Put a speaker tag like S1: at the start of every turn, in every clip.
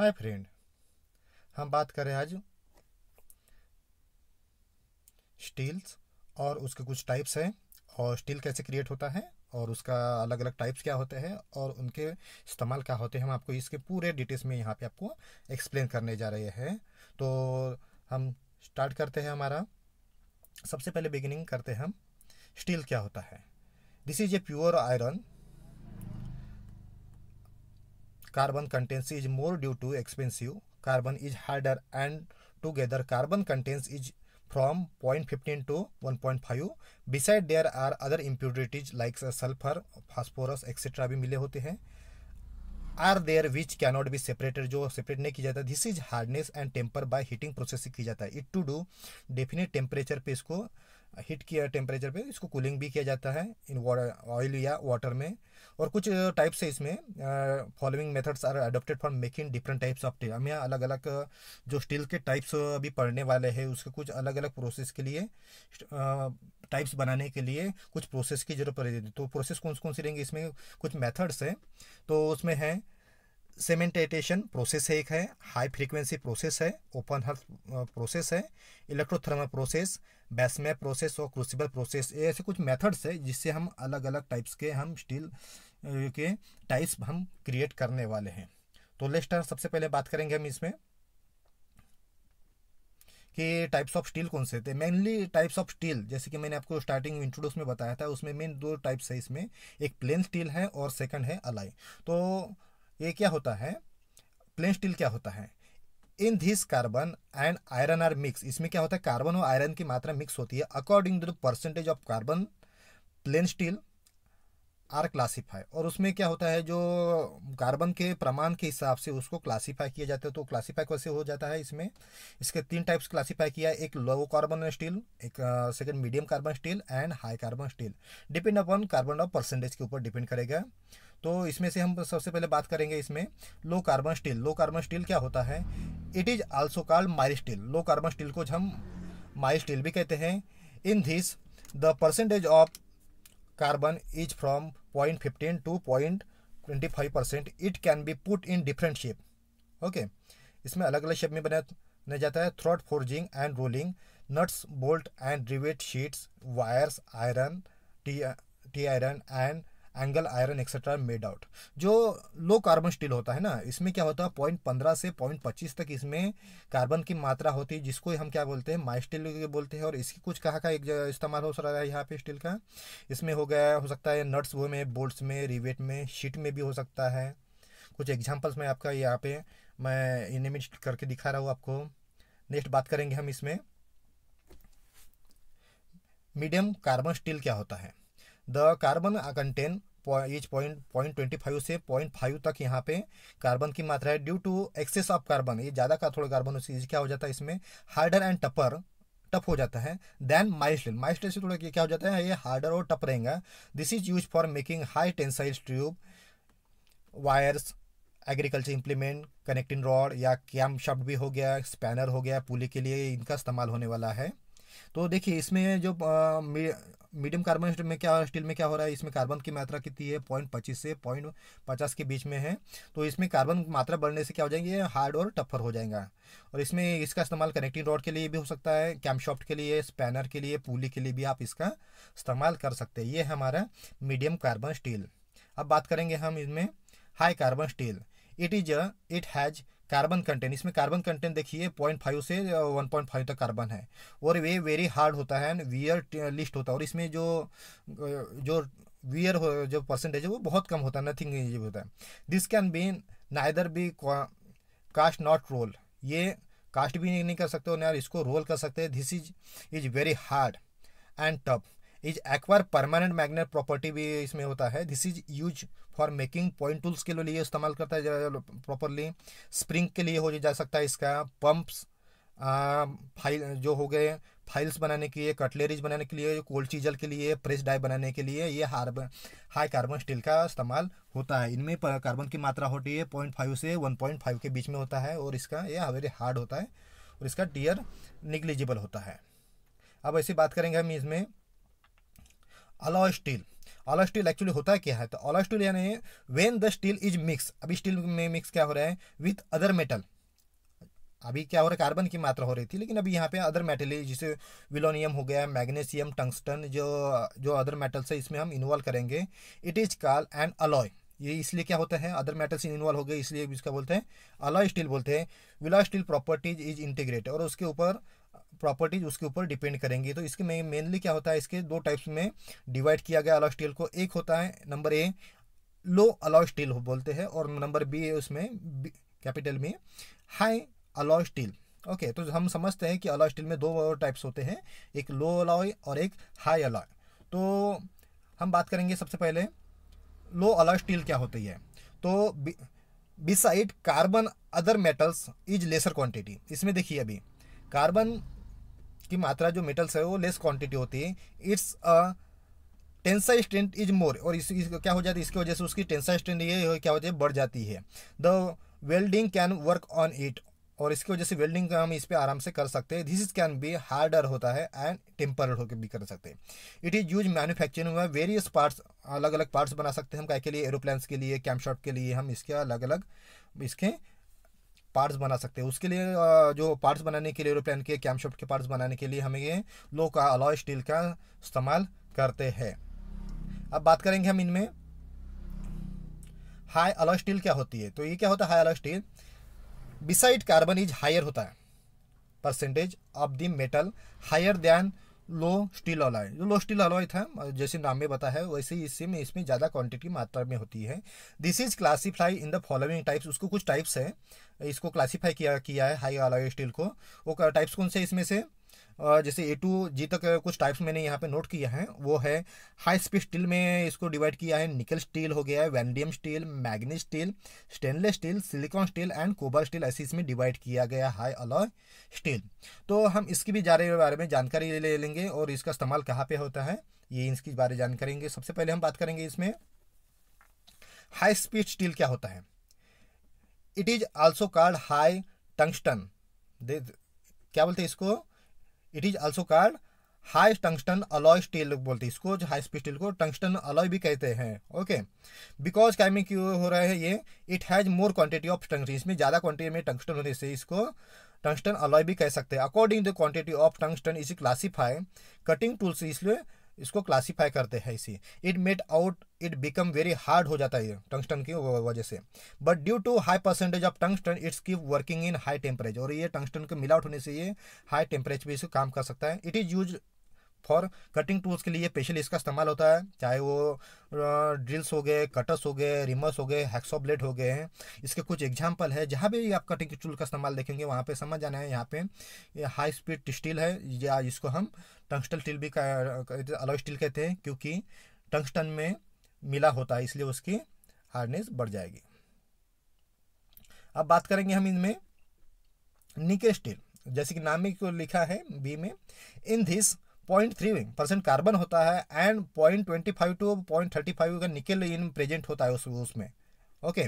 S1: hi friend हम बात करें आज स्टील्स और उसके कुछ टाइप्स हैं और स्टील कैसे क्रिएट होता है और उसका अलग अलग टाइप्स क्या होते हैं और उनके इस्तेमाल क्या होते हैं हम आपको इसके पूरे डिटेल्स में यहाँ पे आपको एक्सप्लेन करने जा रहे हैं तो हम स्टार्ट करते हैं हमारा सबसे पहले बिगिनिंग करते हैं हम स्टील क्या होता है this is a pure iron carbon contains is more due to expensive carbon is harder and together carbon contains is from 0.15 to 1.5 beside there are other impurities like sulfur phosphorus etc भी मिले होते हैं are there which cannot be separated जो separate नहीं किया जाता this is hardness and temper by heating process ki jata है it to do definite temperature पे इसको हीट किया टेम्परेचर पे इसको कूलिंग भी किया जाता है इन ऑयल या वाटर में और कुछ टाइप्स से इसमें following methods are adopted for making different types of T हम यहाँ अलग अलग जो स्टील के टाइप्स अभी पढ़ने वाले हैं उसके कुछ अलग अलग प्रोसेस के लिए टाइप्स बनाने के लिए कुछ प्रोसेस की जरूरत पड़ेगी तो प्रोसेस कौन कौन सी रहेंगे इसमें कुछ मेथड्स हैं तो उसमें हैं सेमेंटेटेशन प्रोसेस है एक है हाई फ्रीक्वेंसी प्रोसेस है ओपन हर्थ प्रोसेस है इलेक्ट्रोथर्मल प्रोसेस बैसमे प्रोसेस और क्रूसिबल प्रोसेस ये ऐसे कुछ मेथड्स है जिससे हम अलग अलग टाइप्स के हम स्टील uh, के टाइप्स हम क्रिएट करने वाले हैं तो लेस्ट सबसे पहले बात करेंगे हम इसमें कि टाइप्स ऑफ स्टील कौन से थे मेनली टाइप्स ऑफ स्टील जैसे कि मैंने आपको स्टार्टिंग इंट्रोड्यूस में बताया था उसमें मेन दो टाइप्स है इसमें एक प्लेन स्टील है और सेकंड है अलाई तो ये क्या होता है प्लेन स्टील क्या होता है in this carbon and iron are mix इसमें क्या होता है कार्बन और आयरन की मात्रा मिक्स होती है according to the percentage of carbon plain steel are classify और उसमें क्या होता है जो कार्बन के प्रमाण के हिसाब से उसको क्लासीफाई किया जाता है तो क्लासीफाई कैसे हो जाता है इसमें इसके तीन टाइप्स क्लासीफाई किया एक लो कार्बन स्टील एक second medium carbon steel and high carbon steel depend upon carbon of percentage के ऊपर डिपेंड करेगा तो इसमें से हम सबसे पहले बात करेंगे इसमें low carbon steel low carbon steel क्या होता है it is also called mild steel low carbon steel को हम माइल स्टील भी कहते हैं in this the percentage of carbon is from point fifteen to point twenty five percent it can be put in different shape okay इसमें अलग अलग shape में बनाया जाता है through forging and rolling nuts bolt and rivet sheets wires iron T T iron and angle iron etcetera made out जो low carbon steel होता है ना इसमें क्या होता है पॉइंट पंद्रह से पॉइंट पच्चीस तक इसमें कार्बन की मात्रा होती है जिसको हम क्या बोलते हैं माई स्टील बोलते हैं और इसकी कुछ कहा का एक इस्तेमाल हो सकता है यहाँ पे स्टील का इसमें हो गया हो सकता है नट्स वो में बोल्ट्स में रिवेट में शीट में भी हो सकता है कुछ एग्जाम्पल्स में आपका यहाँ पे मैं इनमें करके दिखा रहा हूँ आपको नेक्स्ट बात करेंगे हम इसमें मीडियम कार्बन स्टील क्या होता है the carbon content is point point twenty five से पॉइंट फाइव तक यहाँ पे कार्बन की मात्रा है due to excess of carbon ये ज़्यादा का थोड़ा कार्बन उसकी क्या हो जाता है इसमें हार्डर एंड टपर टफ हो जाता है देन माइस्टेल माइस्टेल से थोड़ा क्या हो जाता है ये हार्डर और टप रहेगा this is use for making high tensile tube wires agriculture implement connecting rod या कैम शब्द भी हो गया स्पैनर हो गया पुली के लिए इनका इस्तेमाल होने वाला है तो देखिए इसमें जो मीडियम कार्बन में क्या स्टील में क्या हो रहा है इसमें कार्बन की मात्रा कितनी है पॉइंट पच्चीस से पॉइंट पचास के बीच में है तो इसमें कार्बन मात्रा बढ़ने से क्या हो जाएंगे हार्ड और टफर हो जाएगा और इसमें इसका इस्तेमाल कनेक्टिंग रॉड के लिए भी हो सकता है कैम्पशॉफ्ट के लिए स्पैनर के लिए पुली के लिए भी आप इसका इस्तेमाल कर सकते हैं ये है हमारा मीडियम कार्बन स्टील अब बात करेंगे हम इसमें high carbon steel it is it has carbon content इसमें कार्बन कंटेंट देखिए पॉइंट फाइव से वन पॉइंट फाइव तक कार्बन है और वे वेरी हार्ड होता है एंड वियर लिस्ट होता है और इसमें जो uh, जो वियर जो परसेंटेज है वो बहुत कम होता है नथिंग होता है this can be neither be cast not roll ये कास्ट भी नहीं कर सकते हो ना इसको रोल कर सकते हैं this is is very hard and tough is acquire permanent magnet property भी इसमें होता है this is use for making point tools के लिए इस्तेमाल करता है प्रॉपरली स्प्रिंग के लिए हो जा सकता है इसका पंप्स फाइल जो हो गए फाइल्स बनाने के लिए कटलेरीज बनाने के लिए कोल्ड चीजल के लिए प्रेस डाई बनाने के लिए ये हार्बन हाई कार्बन स्टील का इस्तेमाल होता है इनमें कार्बन की मात्रा होती है पॉइंट फाइव से वन पॉइंट फाइव के बीच में होता है और इसका यह वेरी हार्ड होता है और इसका डियर निग्लिजिबल होता है अब ऐसी बात करेंगे हम इसमें alloy steel alloy steel actually होता है क्या है तो अलॉय स्टील यानी when the steel is mix अभी स्टील में मिक्स क्या हो रहा है विथ अदर मेटल अभी क्या हो रहा है कार्बन की मात्रा हो रही थी लेकिन अभी यहाँ पे अदर मेटल है जैसे विलोनियम हो गया मैग्नीशियम टंगस्टन जो जो अदर मेटल्स है इसमें हम इन्वॉल्व करेंगे it is call and alloy ये इसलिए क्या होता है अदर मेटल्स इन्वॉल्व हो गए इसलिए इसका बोलते हैं अलॉय स्टील बोलते हैं विलॉय स्टील प्रॉपर्टीज इज इंटीग्रेट और उसके ऊपर प्रॉपर्टीज उसके ऊपर डिपेंड करेंगी तो इसके मेनली क्या होता है इसके दो टाइप्स में डिवाइड किया गया अलॉय स्टील को एक होता है number A low alloy steel बोलते हैं और नंबर बी है उसमें कैपिटल में हाई अलॉय स्टील ओके तो हम समझते हैं कि अलॉय स्टील में दो टाइप्स होते हैं एक लो अलॉय और एक हाई अलॉय तो हम बात करेंगे सबसे पहले लो अलॉय स्टील क्या होती है तो beside carbon other metals is lesser quantity इसमें देखिए अभी कार्बन की मात्रा जो मेटल्स है वो लेस क्वांटिटी होती है it's a tensile strength is more और इस, इस क्या हो जाती है इसकी वजह से उसकी टेंसाइल स्ट्रेंथ ये क्या हो जाए बढ़ जाती है the welding can work on it और इसकी वजह से वेल्डिंग का हम इस पर आराम से कर सकते हैं this is can be harder होता है एंड टेम्पर होकर भी कर सकते हैं इट इज़ यूज मैन्युफैक्चरिंग में वेरियस पार्ट्स अलग अलग पार्ट्स बना सकते हैं हम क्या के लिए एरोप्लेन्स के लिए कैम्प के लिए हम इसके अलग अलग इसके पार्ट्स बना सकते हैं उसके लिए जो पार्ट्स बनाने के लिए एरोप्लेन के कैमशॉप के पार्ट्स बनाने के लिए हमें ये लो का अलॉय स्टील का इस्तेमाल करते हैं अब बात करेंगे हम इनमें हाई अलॉय स्टील क्या होती है तो ये क्या होता है high alloy steel beside carbon is higher होता है percentage of the metal higher than low steel alloy जो लो स्टील अलॉय था जैसे नाम में बता है वैसे ही इससे में इसमें ज़्यादा क्वांटिटी मात्रा में होती है this is classify in the following types उसको कुछ टाइप्स है इसको क्लासीफाई किया किया है हाई अलॉय स्टील को वो टाइप्स कौन से इसमें से जैसे ए टू जी तक कुछ टाइप्स मैंने यहाँ पे नोट किया है वो है हाई स्पीड स्टील में इसको डिवाइड किया है निकल स्टील हो गया है vanadium steel manganese steel stainless steel silicon steel and cobalt steel ऐसे इसमें डिवाइड किया गया हाई अलॉय स्टील तो हम इसकी भी जारे बारे में जानकारी ले लेंगे और इसका इस्तेमाल कहाँ पर होता है ये इसके बारे में जानकारी सबसे पहले हम बात करेंगे इसमें हाई स्पीड स्टील क्या होता है it is also called high tungsten क्या बोलते हैं इसको it is also called high tungsten alloy steel बोलते हैं इसको जो हाई स्पीड स्टील को टंगस्टन अलॉय भी कहते हैं ओके बिकॉज क्या में क्यों हो रहा है ये it has more quantity of tungsten इसमें ज़्यादा क्वांटिटी में टंगस्टन होने से इसको टंगस्टन अलॉय भी कह सकते हैं according the quantity of tungsten इसी क्लासीफाई कटिंग टूल्स इसलिए इसको क्लासीफाई करते हैं इसी it met out it become very hard हो जाता है टंगस्टन की वजह से but due to high percentage of tungsten it's की वर्किंग इन हाई टेम्परेचर और ये टंगस्टन के मिलावट होने से ये हाई टेम्परेचर भी इसको काम कर सकता है it is use for cutting tools के लिए स्पेशली इसका इस्तेमाल होता है चाहे वो ड्रिल्स हो गए कटर्स हो गए रिमर्स हो गए हैक्सो ब्लेड हो गए हैं इसके कुछ एग्जाम्पल है जहाँ भी आप कटिंग टूल का इस्तेमाल देखेंगे वहाँ पे समझ जाना है यहाँ पे ये हाई स्पीड स्टील है या इसको हम टंगस्टल स्टील भी अलॉय स्टील कहते हैं क्योंकि टंगस्टन में मिला होता है इसलिए उसकी हार्डनेस बढ़ जाएगी अब बात करेंगे हम इनमें निकल स्टील जैसे कि नाम को लिखा है बी में in this point three percent carbon होता है and point twenty five to point thirty five का निकल इन प्रेजेंट होता है उस उसमें okay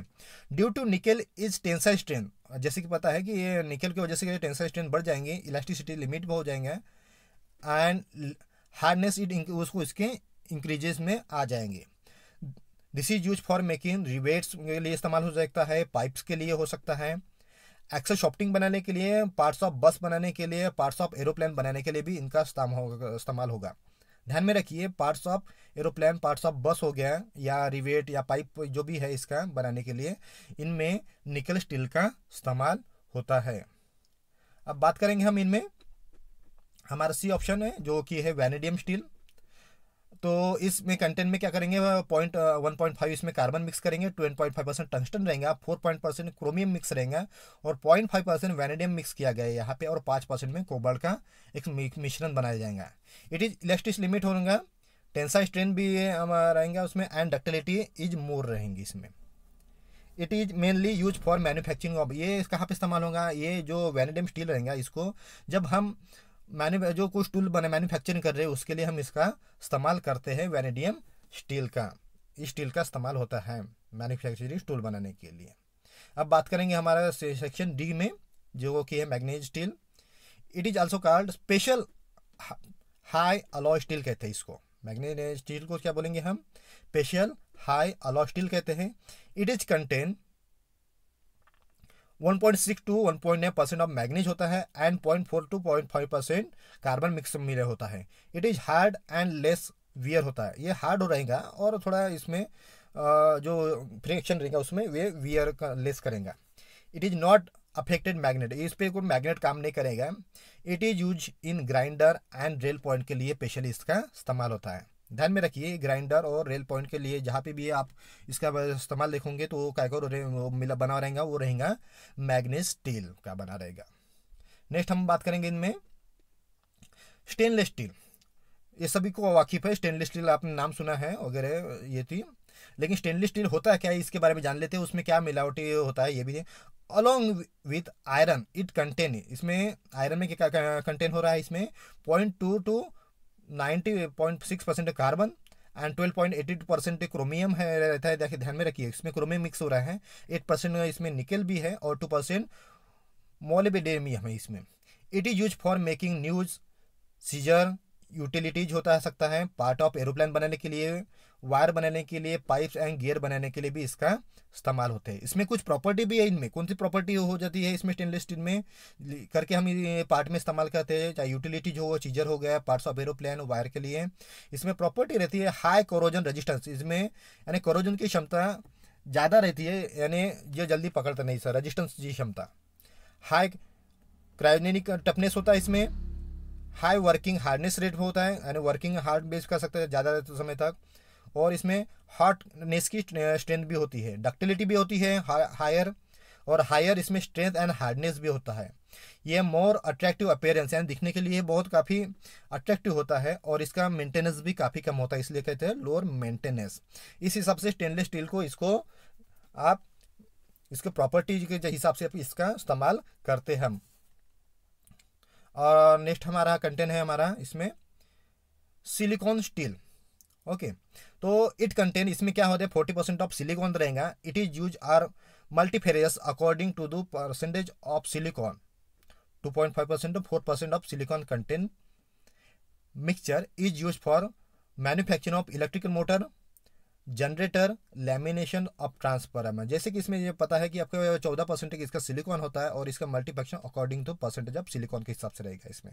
S1: due to nickel is tensile strength जैसे कि पता है कि ये निकल की वजह से टेंसाइल स्ट्रेंथ बढ़ जाएंगे इलास्टिसिटी लिमिट भी हो जाएंगे एंड हार्डनेस इट उसको इसके इंक्रीजेस में आ जाएंगे this is use for making rivets के लिए इस्तेमाल हो सकता है पाइप्स के लिए हो सकता है एक्सल शॉफ्टिंग बनाने के लिए पार्ट्स ऑफ बस बनाने के लिए पार्ट्स ऑफ एरोप्लेन बनाने के लिए भी इनका इस्तेमाल होगा ध्यान में रखिए parts of aeroplane parts of bus हो गया या रिवेट या पाइप जो भी है इसका बनाने के लिए इनमें निकल स्टील का इस्तेमाल होता है अब बात करेंगे हम इनमें हमारा सी ऑप्शन है जो कि है वैनेडियम स्टील तो इसमें कंटेंट में क्या करेंगे पॉइंट वन पॉइंट फाइव इसमें कार्बन मिक्स करेंगे twenty point five percent tungsten रहेगा four point percent chromium mix रहेंगे और point five percent vanadium mix किया गया है यहाँ पे और पाँच परसेंट में कोबाल्ट का एक मिश्रण बनाया जाएगा इट इज इलेक्ट्रिक लिमिट होगा टेंसा स्ट्रेन भी रहेगा उसमें एंड डक्टिलिटी इज मोर रहेंगी इसमें it is mainly use for manufacturing of ये कहाँ पे इस्तेमाल होगा ये जो वेनेडियम स्टील रहेगा इसको जब हम मैन्यू जो कुछ टूल बने मैन्युफैक्चरिंग कर रहे हैं उसके लिए हम इसका इस्तेमाल करते हैं वेनेडियम स्टील का स्टील का इस्तेमाल होता है मैन्युफैक्चरिंग टूल बनाने के लिए अब बात करेंगे हमारा सेक्शन डी में जो कि है manganese steel it is also called special high alloy steel कहते हैं इसको मैग्नेज स्टील को क्या बोलेंगे हम स्पेशल हाई अलॉय स्टील कहते हैं it is contain 1.6 to 1.9 percent of manganese होता है and 0.4 to five percent carbon mix मिले होता है it is hard and less wear होता है ये हार्ड हो रहेगा और थोड़ा इसमें जो फ्रिक्शन रहेगा उसमें वे वियर लेस करेंगे it is not affected magnet इस पर कोई मैग्नेट काम नहीं करेगा it is use in grinder and rail point के लिए स्पेशली इसका इस्तेमाल होता है ध्यान में रखिए ग्राइंडर और रेल पॉइंट के लिए जहाँ पे भी आप इसका इस्तेमाल देखोगे तो क्या मिला बना रहेगा वो रहेगा मैग्नेस स्टील का बना रहेगा नेक्स्ट हम बात करेंगे इनमें स्टेनलेस स्टील ये सभी को वाकिफ है स्टेनलेस स्टील आपने नाम सुना है वगैरह ये थी लेकिन स्टेनलेस स्टील होता है क्या इसके बारे में जान लेते हैं उसमें क्या मिलावटी होता है ये भी along along with iron it contain इसमें आयरन में क्या कंटेन हो रहा है इसमें point two to 90.6 percent carbon and point two percent chromium है रहता है देखिए ध्यान में रखिए इसमें क्रोमियम मिक्स हो रहा है एट परसेंट इसमें निकल भी है और टू परसेंट मोलिबेडेमियम है इसमें it is use for making news scissor utilities होता है सकता है पार्ट ऑफ एरोप्लेन बनाने के लिए वायर बनाने के लिए पाइप्स एंड गियर बनाने के लिए भी इसका इस्तेमाल होते हैं इसमें कुछ प्रॉपर्टी भी है इनमें कौन सी प्रॉपर्टी हो जाती है इसमें स्टेनलेस स्टील में करके हम पार्ट में इस्तेमाल करते हैं चाहे यूटिलिटीज हो चीजर हो गया पार्ट्स ऑफ एरोप्लेन वायर के लिए इसमें प्रॉपर्टी रहती है हाई कोरोजन रजिस्टेंस इसमें यानी कोरोजन की क्षमता ज़्यादा रहती है यानी ये जल्दी पकड़ता नहीं सर रजिस्टेंस की क्षमता हाई क्रायोजेनिक टफनेस होता है इसमें हाई वर्किंग हार्डनेस रेट होता है यानी वर्किंग हार्ड बेस कर सकते हैं ज़्यादा समय तक और इसमें हार्डनेस की स्ट्रेंथ भी होती है डक्टिलिटी भी होती है हायर और हायर इसमें स्ट्रेंथ एंड हार्डनेस भी होता है ये मोर अट्रैक्टिव अपेयरेंस यानी दिखने के लिए बहुत काफ़ी अट्रैक्टिव होता है और इसका मेंटेनेंस भी काफ़ी कम होता है इसलिए कहते हैं लोअर मेंटेनेंस इस हिसाब से स्टेनलेस स्टील को इसको आप इसके प्रॉपर्टी के हिसाब से इसका इस्तेमाल करते हैं हम और नेक्स्ट हमारा कंटेंट है हमारा इसमें सिलिकॉन स्टील ओके तो इट कंटेंट इसमें क्या होता है फोर्टी परसेंट ऑफ सिलिकॉन रहेगा it is use are multifarious according to the percentage of silicon two point five percent to four percent of silicon content mixture is use for manufacturing of electrical motor generator lamination of transformer जैसे कि इसमें ये पता है कि आपके चौदह percentage इसका सिलिकॉन होता है और इसका multi function according to percentage of silicon के हिसाब से रहेगा इसमें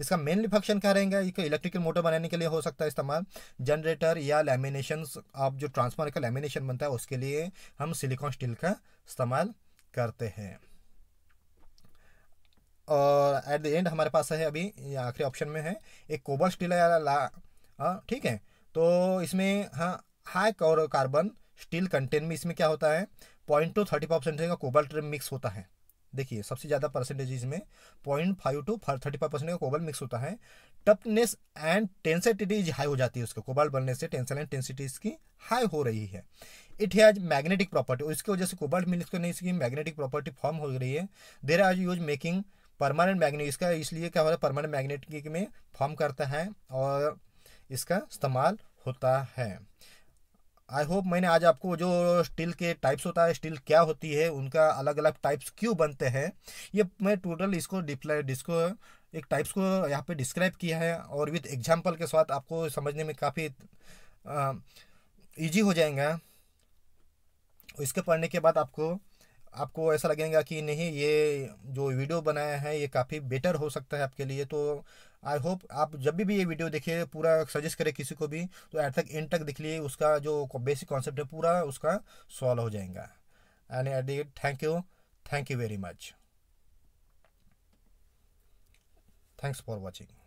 S1: इसका मेनली फंक्शन क्या रहेगा इसको इलेक्ट्रिकल मोटर बनाने के लिए हो सकता है इस्तेमाल जनरेटर या लेमिनेशन आप जो ट्रांसफॉर्मर का लेमिनेशन बनता है उसके लिए हम सिलिकॉन स्टील का इस्तेमाल करते हैं और एट द एंड हमारे पास है अभी आखिरी ऑप्शन में है एक कोबल स्टील है ला हाँ, ठीक है तो इसमें हाँ हाई कार्बन स्टील कंटेन में इसमें क्या होता है point two thirty five percent का कोबाल्ट मिक्स होता है देखिए सबसे ज़्यादा परसेंटेज इसमें point five two thirty five percent का कोबल मिक्स होता है टफनेस एंड टेंसिटी हाई हो जाती है उसके कोबाल्ट बनने से टेंसन एंड टेंसिटी इसकी हाई हो रही है इट हैज मैग्नेटिक प्रॉपर्टी उसकी वजह से कोबाल्ट मिल इसको नहीं इसकी मैग्नेटिक प्रॉपर्टी फॉर्म हो रही है देर आज यूज मेकिंग परमानेंट मैग्नेट इसका इसलिए क्या होता है परमानेंट मैग्नेटिक में फॉर्म करता है और इसका इस्तेमाल होता है आई होप मैंने आज आपको जो स्टील के टाइप्स होता है स्टील क्या होती है उनका अलग अलग टाइप्स क्यों बनते हैं ये मैं टोटल इसको डिप्लाई डिस्को एक टाइप्स को यहाँ पे डिस्क्राइब किया है और विद एग्जाम्पल के साथ आपको समझने में काफ़ी ईजी हो जाएगा इसके पढ़ने के बाद आपको आपको ऐसा लगेगा कि नहीं ये जो वीडियो बनाया है ये काफ़ी बेटर हो सकता है आपके लिए तो आई होप आप जब भी ये वीडियो देखिए पूरा सजेस्ट करें किसी को भी तो एट तक एंड तक देख लिए उसका जो बेसिक कॉन्सेप्ट है पूरा उसका सॉल्व हो जाएगा and at the thank you thank you very much thanks for watching